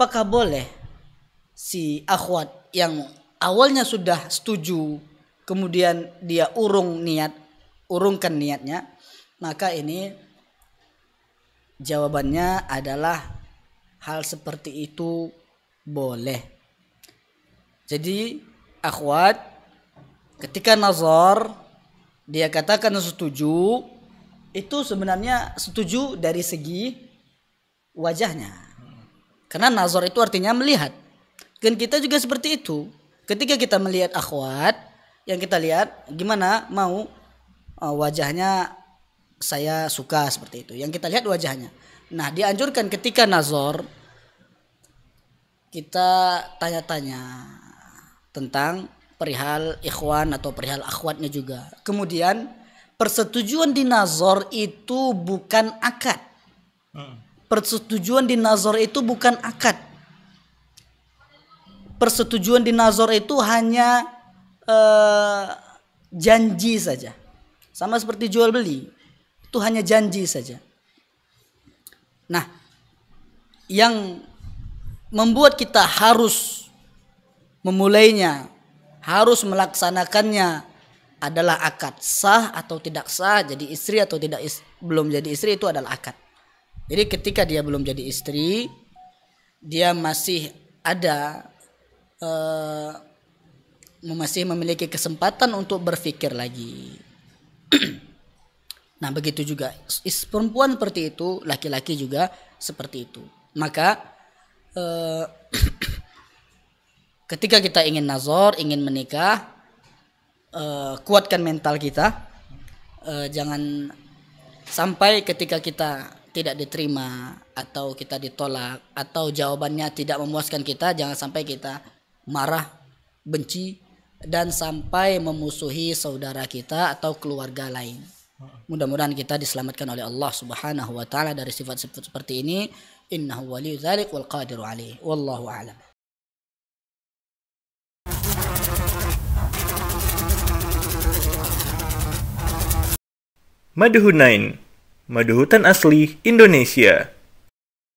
apakah boleh si akhwat yang awalnya sudah setuju kemudian dia urung niat urungkan niatnya maka ini jawabannya adalah hal seperti itu boleh jadi akhwat ketika nazar dia katakan setuju itu sebenarnya setuju dari segi wajahnya karena nazar itu artinya melihat. Dan kita juga seperti itu. Ketika kita melihat akhwat, yang kita lihat gimana mau e, wajahnya saya suka seperti itu. Yang kita lihat wajahnya. Nah, dianjurkan ketika nazar kita tanya-tanya tentang perihal ikhwan atau perihal akhwatnya juga. Kemudian persetujuan di nazar itu bukan akad. Hmm persetujuan di nazar itu bukan akad. Persetujuan di nazar itu hanya eh, janji saja. Sama seperti jual beli. Itu hanya janji saja. Nah, yang membuat kita harus memulainya, harus melaksanakannya adalah akad sah atau tidak sah, jadi istri atau tidak istri, belum jadi istri itu adalah akad. Jadi ketika dia belum jadi istri, dia masih ada uh, masih memiliki kesempatan untuk berpikir lagi. nah, begitu juga perempuan seperti itu, laki-laki juga seperti itu. Maka uh, ketika kita ingin nazar, ingin menikah, uh, kuatkan mental kita. Uh, jangan sampai ketika kita tidak diterima atau kita ditolak atau jawabannya tidak memuaskan kita jangan sampai kita marah benci dan sampai memusuhi saudara kita atau keluarga lain mudah-mudahan kita diselamatkan oleh Allah Subhanahu wa taala dari sifat-sifat seperti ini innahu waliyyu dzalik wal qadiru alaihi wallahu a'lam Madhunain madu hutan asli Indonesia.